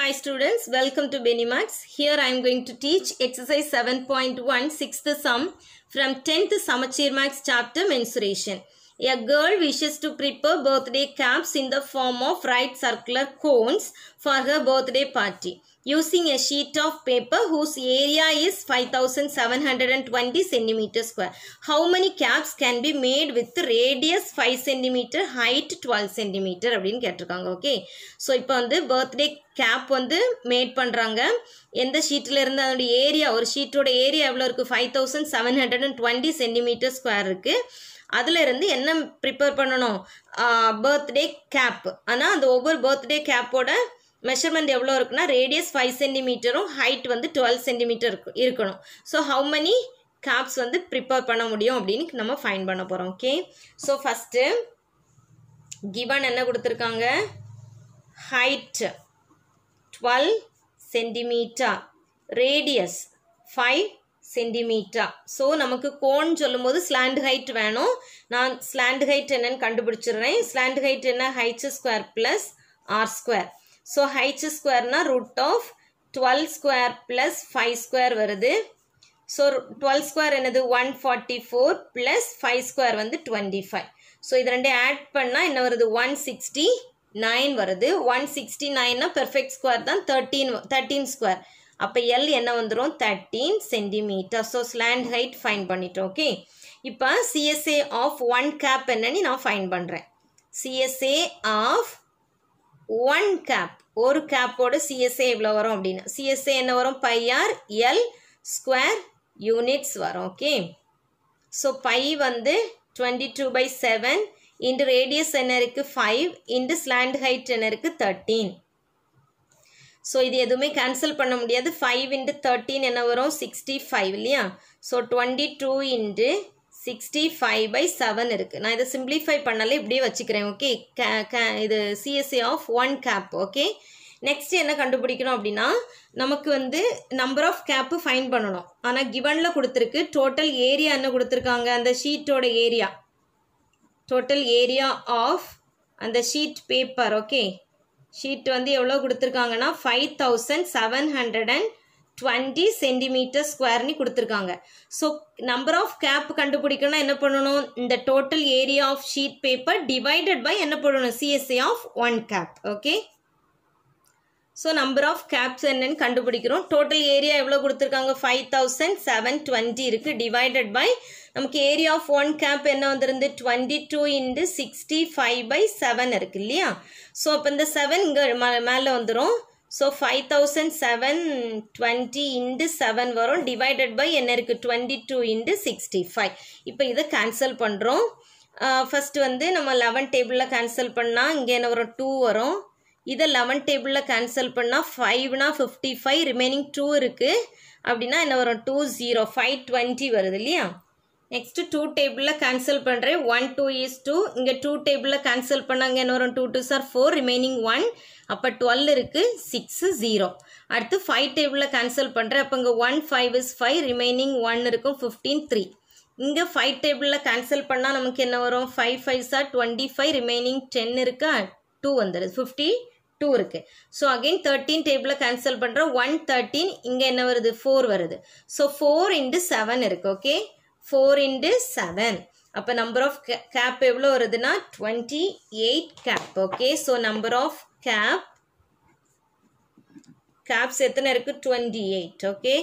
Hi students, welcome to Benimax. Here I am going to teach exercise 7.1 6th sum from 10th Samachir Max chapter mensuration. A girl wishes to prepare birthday caps in the form of right circular cones for her birthday party. using a sheet of paper whose area is 5720 cm square. How many caps can be made with radius 5 cm, height 12 cm? அப்படின்னு கேட்டிருக்காங்க okay so இப்போ வந்து birthday gap வந்து mat பண்ணுறாங்க எந்த ஷீட்டில் இருந்து அதனுடைய ஏரியா ஒரு ஷீட்டோட ஏரியா எவ்வளோ இருக்குது five thousand seven hundred and twenty centimetre square இருக்குது அதில் இருந்து என்ன ப்ரிப்பேர் பண்ணணும் பர்த்டே கேப் ஆனால் அந்த ஒவ்வொரு பர்த்டே கேப்போட மெஷர்மெண்ட் எவ்வளோ இருக்குன்னா ரேடியஸ் ஃபைவ் சென்டிமீட்டரும் ஹைட் வந்து டுவெல் சென்டிமீட்டர் இருக்கணும் ஸோ ஹவு மெனி கேப்ஸ் வந்து ப்ரிப்பேர் பண்ண முடியும் அப்படின்னு நம்ம ஃபைன் பண்ண போகிறோம் ஓகே ஸோ ஃபஸ்ட்டு கிவன் என்ன கொடுத்துருக்காங்க height twelve centimetre radius five centimetre so நமக்கு கோன் சொல்லும்போது ஸ்லாண்ட் ஹைட் வேணும் நான் ஸ்லாண்ட் ஹைட் என்னன்னு கண்டுபிடிச்சிடுறேன் ஸ்லாண்ட் ஹைட் என்ன h square plus r square so h ஸ்கொயர்னால் root of twelve square plus five square வருது ஸோ டுவெல் ஸ்கொயர் என்னது one forty four plus five square வந்து டுவெண்ட்டி ஃபைவ் ஸோ இது ரெண்டையும் ஆட் பண்ணால் என்ன வருது ஒன் சிக்ஸ்டி நைன் வருது ஒன் சிக்ஸ்டி நைன்னா பெர்ஃபெக்ட் ஸ்கொயர் தான் தேர்ட்டீன் தேர்ட்டீன் ஸ்கொயர் அப்போ எல் என்ன வந்துடும் thirteen centimetre so slant height find பண்ணிட்டோம் ஓகே இப்போ சிஎஸ்ஏ ஆஃப் ஒன் கேப் என்னன்னு நான் ஃபைன் பண்ணுறேன் சிஎஸ்ஏ ஆஃப் ஒன் கேப் ஒரு கேப்போட சிஎஸ்ஏ இவ்வளோ வரும் அப்படின்னா சிஎஸ்ஏ என்ன வரும் பையார் எல் ஸ்கொயர் யூனிட்ஸ் வரும் ஓகே ஸோ பை வந்து twenty two by seven into radius என்ன இருக்குது ஃபைவ் இன்டு ஸ்லாண்ட் ஹைட் என்ன இருக்குது தேர்ட்டீன் ஸோ இது எதுவுமே கேன்சல் பண்ண முடியாது ஃபைவ் இன்டு தேர்ட்டீன் என்ன வரும் சிக்ஸ்டி ஃபைவ் இல்லையா so twenty two into sixty five by seven இருக்குது நான் இதை simplify பண்ணாலே இப்படியே வச்சுக்கிறேன் ஓகே இது CSA of one cap okay next என்ன கண்டுபிடிக்கணும் அப்படின்னா நமக்கு வந்து நம்பர் ஆஃப் கேப்பு ஃபைன் பண்ணணும் ஆனால் கிவனில் கொடுத்துருக்கு டோட்டல் ஏரியா என்ன கொடுத்துருக்காங்க அந்த ஷீட்டோட ஏரியா டோட்டல் ஏரியா ஆஃப் அந்த ஷீட் பேப்பர் ஓகே ஷீட் வந்து எவ்வளோ கொடுத்துருக்காங்கன்னா five thousand seven hundred and twenty centimetre ஸ்கொயர்னு கொடுத்துருக்காங்க ஸோ நம்பர் ஆஃப் கேப் கண்டுபிடிக்கணும்னா என்ன பண்ணணும் இந்த total area of sheet paper divided by என்ன பண்ணணும் CSA of one cap okay so number of caps என்ன கண்டுபிடிக்கிறோம் டோட்டல் ஏரியா எவ்வளோ கொடுத்துருக்காங்க ஃபைவ் தௌசண்ட் செவன் டுவெண்ட்டி இருக்குது டிவைடட் பை நமக்கு ஏரியா ஆஃப் ஒன் கேப் என்ன வந்திருந்து twenty two 65 sixty five by seven இருக்குது இல்லையா ஸோ அப்போ இந்த செவன் இங்கே மேலே வந்துடும் so five thousand seven twenty seven வரும் டிவைடட் பை என்ன இருக்குது டுவெண்ட்டி டூ 65 சிக்ஸ்டி ஃபைவ் இப்போ இதை கேன்சல் பண்ணுறோம் ஃபஸ்ட்டு வந்து நம்ம லெவன் டேபிளில் கேன்சல் பண்ணால் இங்கே என்ன வரும் டூ வரும் இதை லெவன் டேபிளில் கேன்சல் பண்ணால் ஃபைவ்னா ஃபிஃப்டி ஃபைவ் ரிமைனிங் டூ இருக்குது அப்படின்னா என்ன வரும் டூ ஜீரோ ஃபைவ் டுவெண்ட்டி வருது இல்லையா நெக்ஸ்ட்டு டூ டேபிளில் கேன்சல் பண்ணுறேன் ஒன் டூ இஸ் டூ இங்கே டூ டேபிளில் கேன்சல் பண்ணாங்க என்ன வரும் டூ டூ சார் ஃபோர் ரிமைனிங் ஒன் அப்போ டுவெல் இருக்குது சிக்ஸு ஜீரோ அடுத்து ஃபைவ் டேபிளில் கேன்சல் பண்ணுறேன் அப்போ இங்கே one five is five remaining one இருக்கும் ஃபிஃப்டீன் த்ரீ இங்கே ஃபைவ் டேபிளில் கேன்சல் பண்ணால் நமக்கு என்ன வரும் ஃபைவ் ஃபைவ் சார் டுவெண்ட்டி ஃபைவ் ரிமைனிங் டென் இருக்கா டூ வந்துடுது ஃபிஃப்டி டூ இருக்குது ஸோ அகெயின் தேர்ட்டீன் டேபிளில் கேன்சல் பண்ணுறோம் ஒன் தேர்ட்டீன் இங்கே என்ன வருது ஃபோர் வருது ஸோ ஃபோர் இன்ட்டு செவன் இருக்குது ஓகே ஃபோர் இன்ட்டு செவன் அப்போ நம்பர் ஆஃப் கேப் எவ்வளோ வருதுன்னா twenty eight cap okay so number of cap caps எத்தனை இருக்குது டுவெண்ட்டி எயிட் ஓகே